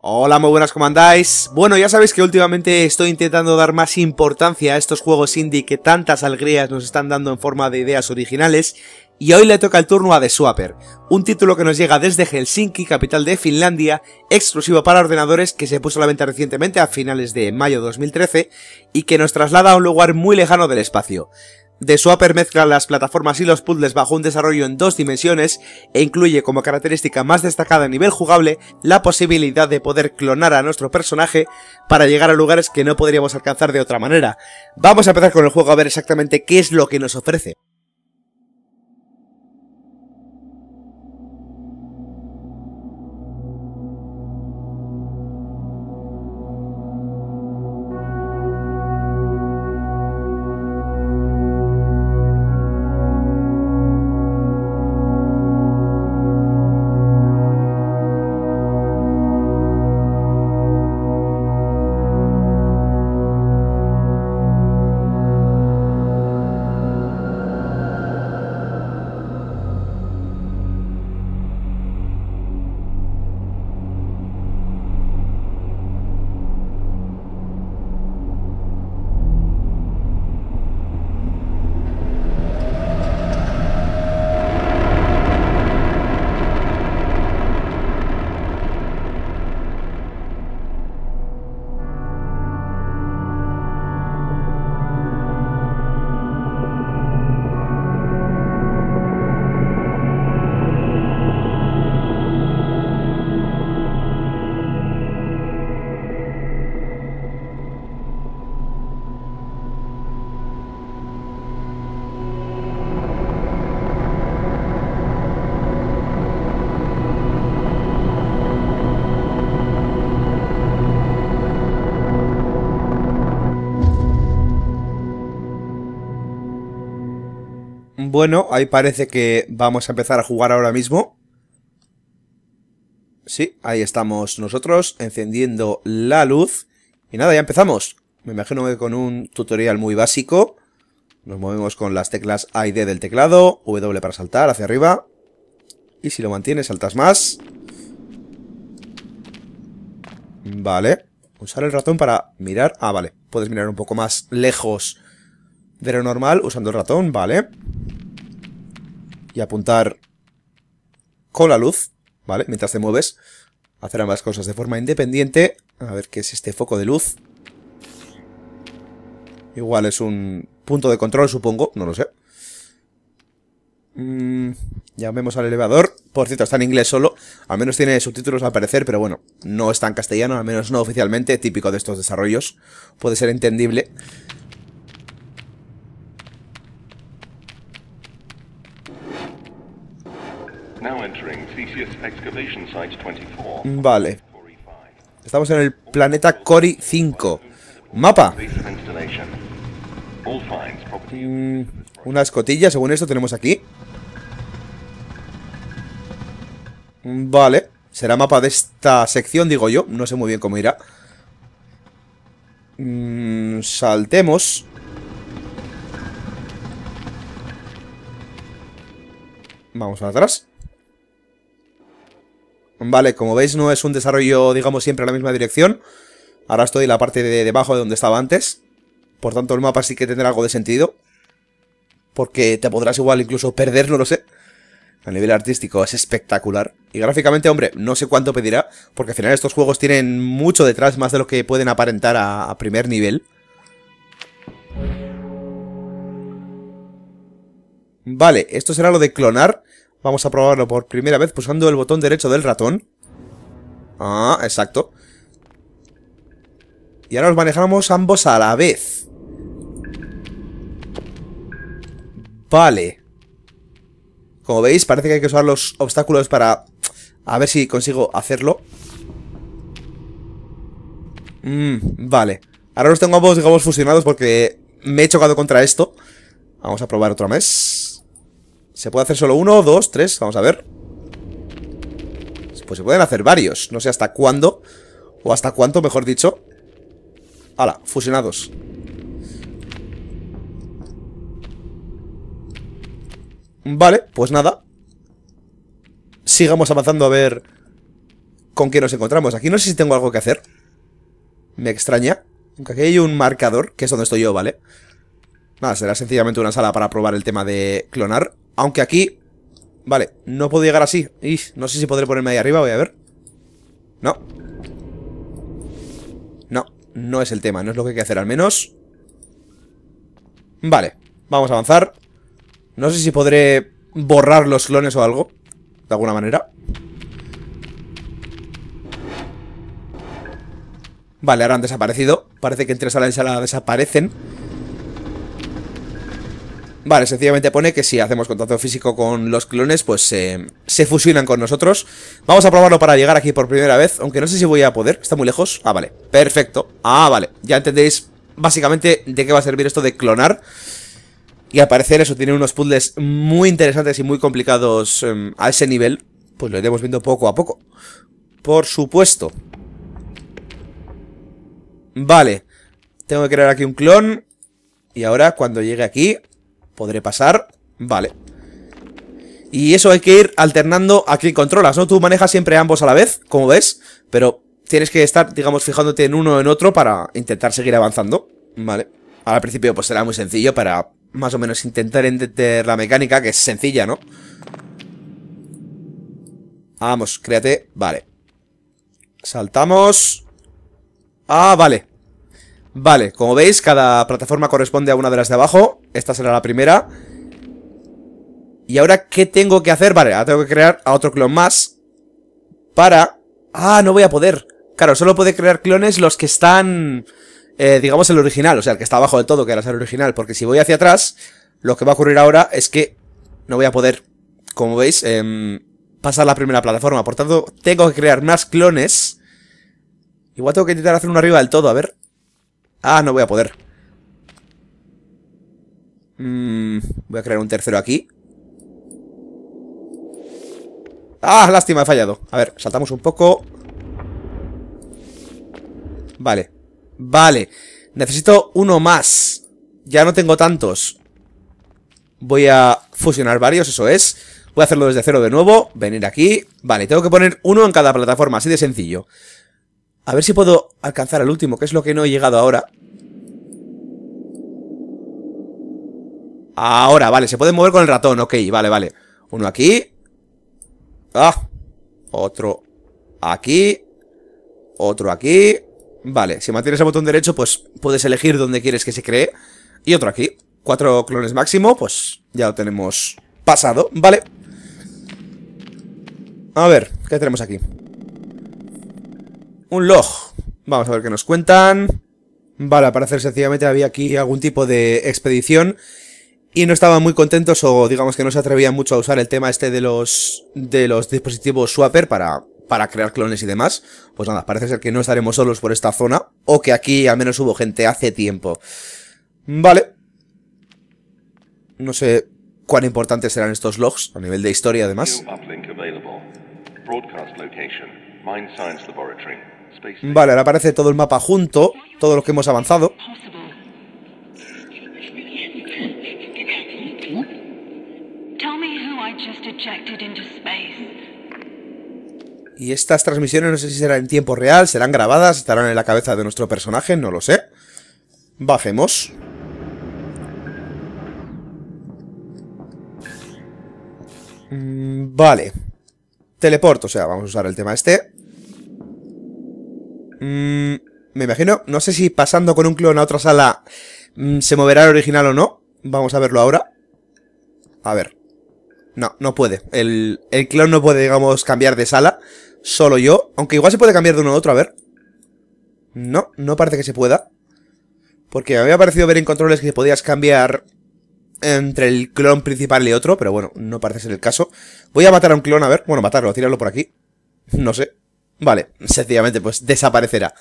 Hola, muy buenas, ¿cómo Bueno, ya sabéis que últimamente estoy intentando dar más importancia a estos juegos indie que tantas alegrías nos están dando en forma de ideas originales, y hoy le toca el turno a The Swapper, un título que nos llega desde Helsinki, capital de Finlandia, exclusivo para ordenadores que se puso a la venta recientemente a finales de mayo de 2013 y que nos traslada a un lugar muy lejano del espacio. De Swapper mezcla las plataformas y los puzzles bajo un desarrollo en dos dimensiones e incluye como característica más destacada a nivel jugable la posibilidad de poder clonar a nuestro personaje para llegar a lugares que no podríamos alcanzar de otra manera. Vamos a empezar con el juego a ver exactamente qué es lo que nos ofrece. Bueno, ahí parece que vamos a empezar a jugar ahora mismo. Sí, ahí estamos nosotros, encendiendo la luz. Y nada, ya empezamos. Me imagino que con un tutorial muy básico. Nos movemos con las teclas A y D del teclado, W para saltar hacia arriba. Y si lo mantienes, saltas más. Vale. Usar el ratón para mirar. Ah, vale. Puedes mirar un poco más lejos de lo normal usando el ratón, vale y apuntar con la luz, ¿vale? Mientras te mueves, hacer ambas cosas de forma independiente. A ver qué es este foco de luz. Igual es un punto de control, supongo, no lo sé. Mm, llamemos al elevador. Por cierto, está en inglés solo. Al menos tiene subtítulos al parecer, pero bueno, no está en castellano, al menos no oficialmente, típico de estos desarrollos. Puede ser entendible. Vale. Estamos en el planeta Cori 5. Mapa. Mm, una escotilla, según esto, tenemos aquí. Mm, vale. Será mapa de esta sección, digo yo. No sé muy bien cómo irá. Mm, saltemos. Vamos atrás. Vale, como veis no es un desarrollo, digamos, siempre en la misma dirección. Ahora estoy en la parte de debajo de donde estaba antes. Por tanto, el mapa sí que tendrá algo de sentido. Porque te podrás igual incluso perder, no lo sé. A nivel artístico es espectacular. Y gráficamente, hombre, no sé cuánto pedirá. Porque al final estos juegos tienen mucho detrás, más de lo que pueden aparentar a, a primer nivel. Vale, esto será lo de clonar. Vamos a probarlo por primera vez pulsando el botón derecho del ratón. Ah, exacto. Y ahora los manejamos ambos a la vez. Vale. Como veis, parece que hay que usar los obstáculos para... A ver si consigo hacerlo. Mm, vale. Ahora los tengo ambos, digamos, fusionados porque me he chocado contra esto. Vamos a probar otra vez. Se puede hacer solo uno, dos, tres, vamos a ver. Pues se pueden hacer varios, no sé hasta cuándo, o hasta cuánto, mejor dicho. Hala, fusionados. Vale, pues nada. Sigamos avanzando a ver con qué nos encontramos. Aquí no sé si tengo algo que hacer. Me extraña. Aunque aquí hay un marcador, que es donde estoy yo, ¿vale? Nada, será sencillamente una sala para probar el tema de clonar. Aunque aquí... Vale, no puedo llegar así. no sé si podré ponerme ahí arriba, voy a ver. No. No, no es el tema, no es lo que hay que hacer al menos. Vale, vamos a avanzar. No sé si podré borrar los clones o algo. De alguna manera. Vale, ahora han desaparecido. Parece que entre sala y sala desaparecen. Vale, sencillamente pone que si hacemos contacto físico con los clones, pues eh, se fusionan con nosotros. Vamos a probarlo para llegar aquí por primera vez, aunque no sé si voy a poder. ¿Está muy lejos? Ah, vale. Perfecto. Ah, vale. Ya entendéis básicamente de qué va a servir esto de clonar. Y al parecer eso tiene unos puzzles muy interesantes y muy complicados em, a ese nivel. Pues lo iremos viendo poco a poco. Por supuesto. Vale. Tengo que crear aquí un clon. Y ahora, cuando llegue aquí, ¿Podré pasar? Vale. Y eso hay que ir alternando a quien controlas, ¿no? Tú manejas siempre ambos a la vez, como ves, pero tienes que estar, digamos, fijándote en uno o en otro para intentar seguir avanzando, ¿vale? Al principio pues será muy sencillo para más o menos intentar entender la mecánica, que es sencilla, ¿no? Vamos, créate, vale. Saltamos. Ah, vale. Vale, como veis, cada plataforma corresponde a una de las de abajo. Esta será la primera. ¿Y ahora qué tengo que hacer? Vale, ahora tengo que crear a otro clon más. Para... Ah, no voy a poder. Claro, solo puede crear clones los que están... Eh, digamos el original, o sea, el que está abajo del todo, que era el original. Porque si voy hacia atrás, lo que va a ocurrir ahora es que no voy a poder, como veis, em, pasar la primera plataforma. Por tanto, tengo que crear más clones. Igual tengo que intentar hacer uno arriba del todo, a ver. Ah, no voy a poder. Mmm... voy a crear un tercero aquí. ¡Ah! Lástima, he fallado. A ver, saltamos un poco. Vale. Vale. Necesito uno más. Ya no tengo tantos. Voy a fusionar varios, eso es. Voy a hacerlo desde cero de nuevo. Venir aquí. Vale, tengo que poner uno en cada plataforma, así de sencillo. A ver si puedo alcanzar al último, que es lo que no he llegado ahora. Ahora, vale, se puede mover con el ratón, ok, vale, vale. Uno aquí. Ah, otro aquí. Otro aquí. Vale, si mantienes el botón derecho, pues puedes elegir dónde quieres que se cree. Y otro aquí. Cuatro clones máximo, pues ya lo tenemos pasado, vale. A ver, ¿qué tenemos aquí? Un log. Vamos a ver qué nos cuentan. Vale, para hacer sencillamente había aquí algún tipo de expedición y no estaban muy contentos o digamos que no se atrevían mucho a usar el tema este de los, de los dispositivos Swapper para, para crear clones y demás. Pues nada, parece ser que no estaremos solos por esta zona o que aquí al menos hubo gente hace tiempo. Vale. No sé cuán importantes serán estos logs a nivel de historia además. Vale, ahora aparece todo el mapa junto, todo lo que hemos avanzado. Y estas transmisiones no sé si serán en tiempo real, serán grabadas, estarán en la cabeza de nuestro personaje, no lo sé. Bajemos. Mm, vale. Teleport, o sea, vamos a usar el tema este. Mm, me imagino, no sé si pasando con un clon a otra sala mm, se moverá el original o no. Vamos a verlo ahora. A ver. No, no puede. El, el clon no puede, digamos, cambiar de sala. Solo yo. Aunque igual se puede cambiar de uno a otro, a ver. No, no parece que se pueda. Porque me había parecido ver en controles que podías cambiar entre el clon principal y otro, pero bueno, no parece ser el caso. Voy a matar a un clon, a ver. Bueno, matarlo, tirarlo por aquí. No sé. Vale, sencillamente pues desaparecerá.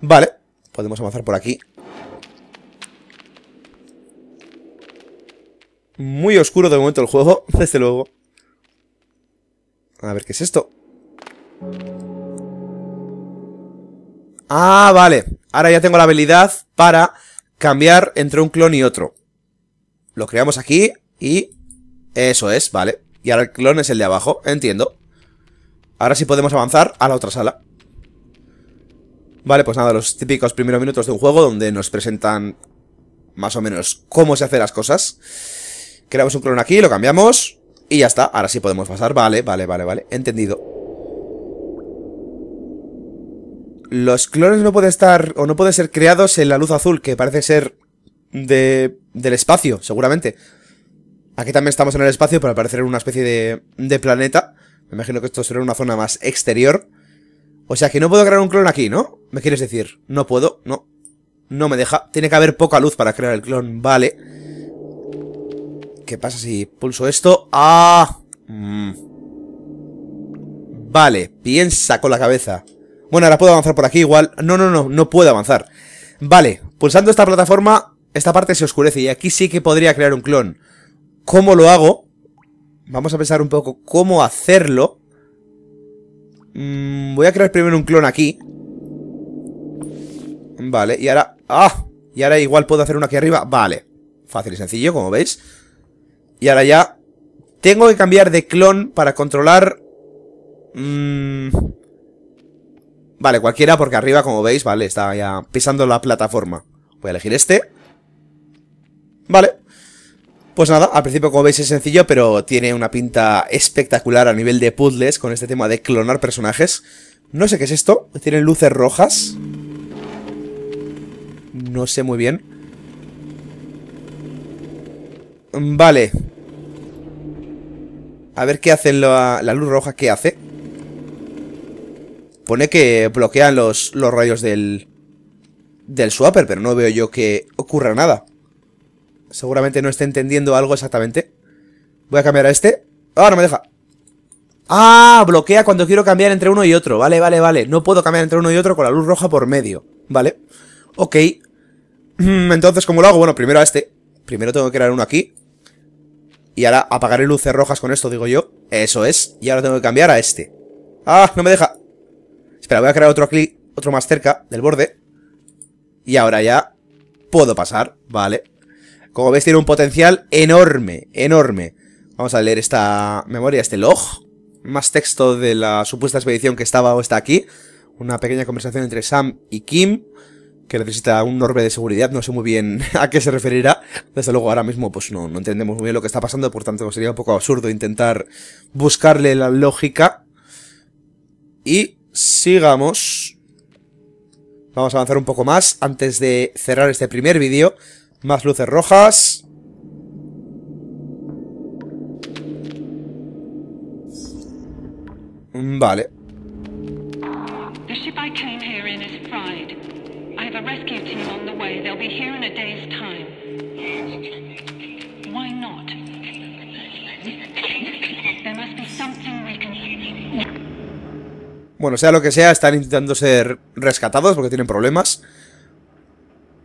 Vale, podemos avanzar por aquí. Muy oscuro de momento el juego, desde luego. A ver, ¿qué es esto? Ah, vale. Ahora ya tengo la habilidad para cambiar entre un clon y otro. Lo creamos aquí y... Eso es, vale. Y ahora el clon es el de abajo, entiendo. Ahora sí podemos avanzar a la otra sala. Vale, pues nada, los típicos primeros minutos de un juego donde nos presentan más o menos cómo se hacen las cosas. Creamos un clon aquí, lo cambiamos y ya está. Ahora sí podemos pasar. Vale, vale, vale, vale. Entendido. Los clones no pueden estar o no pueden ser creados en la luz azul, que parece ser de, del espacio, seguramente. Aquí también estamos en el espacio, pero parecer una especie de, de planeta. Me imagino que esto será una zona más exterior. O sea que no puedo crear un clon aquí, ¿no? ¿Me quieres decir? No puedo, no. No me deja. Tiene que haber poca luz para crear el clon, vale. ¿Qué pasa si pulso esto? ¡Ah! Mm. Vale, piensa con la cabeza. Bueno, ahora puedo avanzar por aquí igual. No, no, no, no puedo avanzar. Vale, pulsando esta plataforma, esta parte se oscurece y aquí sí que podría crear un clon. ¿Cómo lo hago? Vamos a pensar un poco cómo hacerlo. Mm, voy a crear primero un clon aquí. Vale, y ahora... ¡Ah! Y ahora igual puedo hacer uno aquí arriba. Vale. Fácil y sencillo, como veis. Y ahora ya tengo que cambiar de clon para controlar... Mm, vale, cualquiera, porque arriba, como veis, vale, está ya pisando la plataforma. Voy a elegir este. Vale. Pues nada, al principio como veis es sencillo, pero tiene una pinta espectacular a nivel de puzzles con este tema de clonar personajes. No sé qué es esto, tienen luces rojas. No sé muy bien. Vale, a ver qué hace la, luz roja, qué hace. Pone que bloquean los, los rayos del, del swapper, pero no veo yo que ocurra nada. Seguramente no esté entendiendo algo exactamente. Voy a cambiar a este. Ah, no me deja. Ah, bloquea cuando quiero cambiar entre uno y otro. Vale, vale, vale. No puedo cambiar entre uno y otro con la luz roja por medio. Vale. Ok. Entonces, ¿cómo lo hago? Bueno, primero a este. Primero tengo que crear uno aquí. Y ahora apagaré luces rojas con esto, digo yo. Eso es. Y ahora tengo que cambiar a este. ¡Ah! No me deja. Espera, voy a crear otro clic, otro más cerca del borde. Y ahora ya puedo pasar, vale. Como veis tiene un potencial enorme, enorme. Vamos a leer esta memoria, este log. Más texto de la supuesta expedición que estaba o está aquí. Una pequeña conversación entre Sam y Kim, que necesita un orbe de seguridad, no sé muy bien a qué se referirá. Desde luego ahora mismo pues no, entendemos muy bien lo que está pasando, por tanto sería un poco absurdo intentar buscarle la lógica. Y sigamos. Vamos a avanzar un poco más antes de cerrar este primer vídeo. Más luces rojas. Vale. Bueno, sea lo que sea, están intentando ser rescatados porque tienen problemas.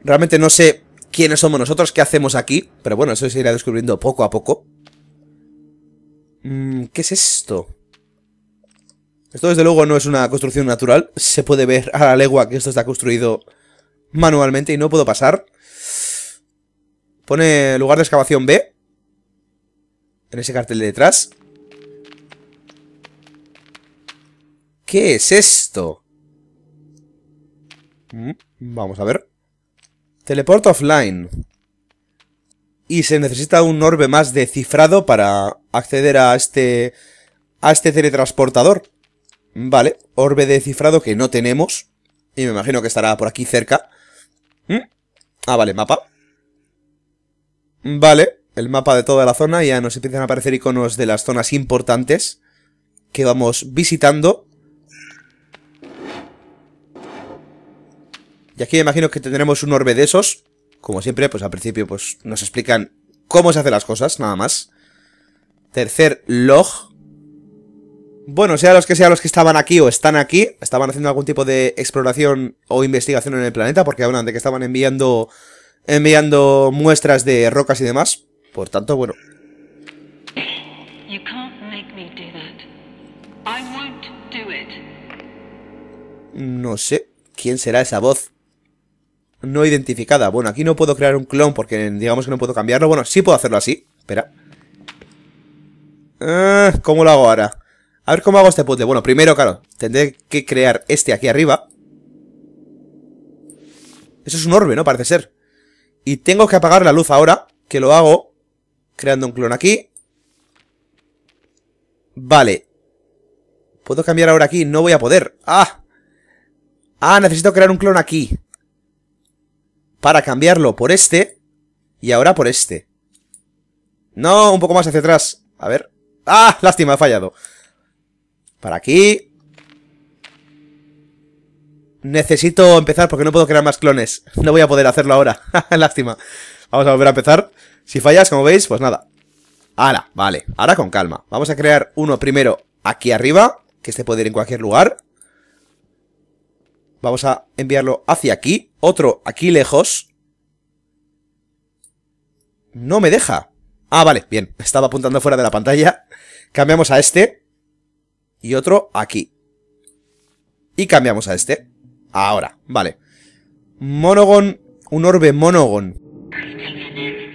Realmente no sé quiénes somos nosotros, qué hacemos aquí, pero bueno, eso se irá descubriendo poco a poco. Mm, ¿Qué es esto? Esto desde luego no es una construcción natural. Se puede ver a la legua que esto está construido manualmente y no puedo pasar. Pone lugar de excavación B. En ese cartel de detrás. ¿Qué es esto? Mm, vamos a ver. Teleport offline. Y se necesita un orbe más decifrado para acceder a este... A este teletransportador. Vale, orbe decifrado que no tenemos. Y me imagino que estará por aquí cerca. Mm. Ah, vale, mapa. Vale, el mapa de toda la zona. Ya nos empiezan a aparecer iconos de las zonas importantes que vamos visitando. Y aquí me imagino que tendremos un orbe de esos. Como siempre, pues al principio pues nos explican cómo se hacen las cosas, nada más. Tercer log. Bueno, sea los que sean los que estaban aquí o están aquí, estaban haciendo algún tipo de exploración o investigación en el planeta, porque hablan de que estaban enviando enviando muestras de rocas y demás. Por tanto, bueno. No sé quién será esa voz no identificada. Bueno, aquí no puedo crear un clon porque digamos que no puedo cambiarlo. Bueno, sí puedo hacerlo así. Espera. Ah, ¿Cómo lo hago ahora? A ver cómo hago este puzzle. Bueno, primero, claro, tendré que crear este aquí arriba. Eso es un orbe, ¿no? Parece ser. Y tengo que apagar la luz ahora, que lo hago creando un clon aquí. Vale. ¿Puedo cambiar ahora aquí? No voy a poder. ¡Ah! Ah, necesito crear un clon aquí para cambiarlo por este y ahora por este. No, un poco más hacia atrás. A ver. ¡Ah! Lástima, ha fallado. Para aquí. Necesito empezar porque no puedo crear más clones. No voy a poder hacerlo ahora. Lástima. Vamos a volver a empezar. Si fallas, como veis, pues nada. Ahora, vale. Ahora con calma. Vamos a crear uno primero aquí arriba. Que este puede ir en cualquier lugar. Vamos a enviarlo hacia aquí. Otro aquí lejos. No me deja. Ah, vale, bien. Estaba apuntando fuera de la pantalla. Cambiamos a este. Y otro aquí. Y cambiamos a este. Ahora, vale. Monogon, un orbe monogon.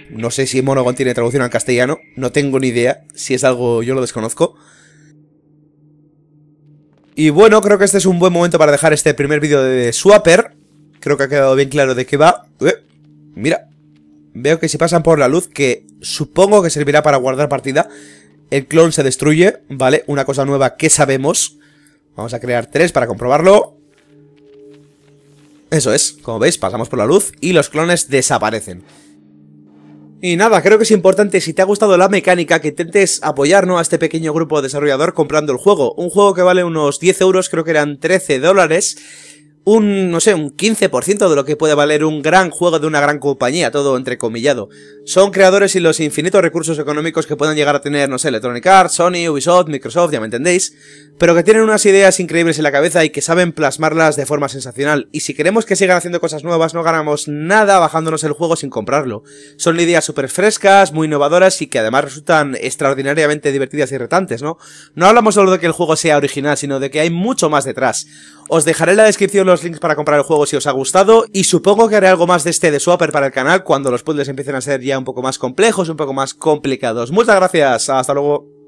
No sé si monogon tiene traducción al castellano, no tengo ni idea, si es algo yo lo desconozco. Y bueno, creo que este es un buen momento para dejar este primer vídeo de Swapper. Creo que ha quedado bien claro de qué va. Eh, mira, veo que si pasan por la luz, que supongo que servirá para guardar partida, el clon se destruye, ¿vale? Una cosa nueva que sabemos. Vamos a crear tres para comprobarlo. Eso es, como veis, pasamos por la luz y los clones desaparecen. Y nada, creo que es importante, si te ha gustado la mecánica, que intentes apoyarnos a este pequeño grupo desarrollador comprando el juego. Un juego que vale unos 10 euros, creo que eran 13 dólares un, no sé, un 15% de lo que puede valer un gran juego de una gran compañía, todo entrecomillado. Son creadores y los infinitos recursos económicos que puedan llegar a tener, no sé, Electronic Arts, Sony, Ubisoft, Microsoft, ya me entendéis, pero que tienen unas ideas increíbles en la cabeza y que saben plasmarlas de forma sensacional. Y si queremos que sigan haciendo cosas nuevas, no ganamos nada bajándonos el juego sin comprarlo. Son ideas súper frescas, muy innovadoras y que además resultan extraordinariamente divertidas y retantes, ¿no? No hablamos solo de que el juego sea original, sino de que hay mucho más detrás. Os dejaré en la descripción los los links para comprar el juego si os ha gustado y supongo que haré algo más de este de Swapper para el canal cuando los puzzles empiecen a ser ya un poco más complejos, un poco más complicados. Muchas gracias, hasta luego.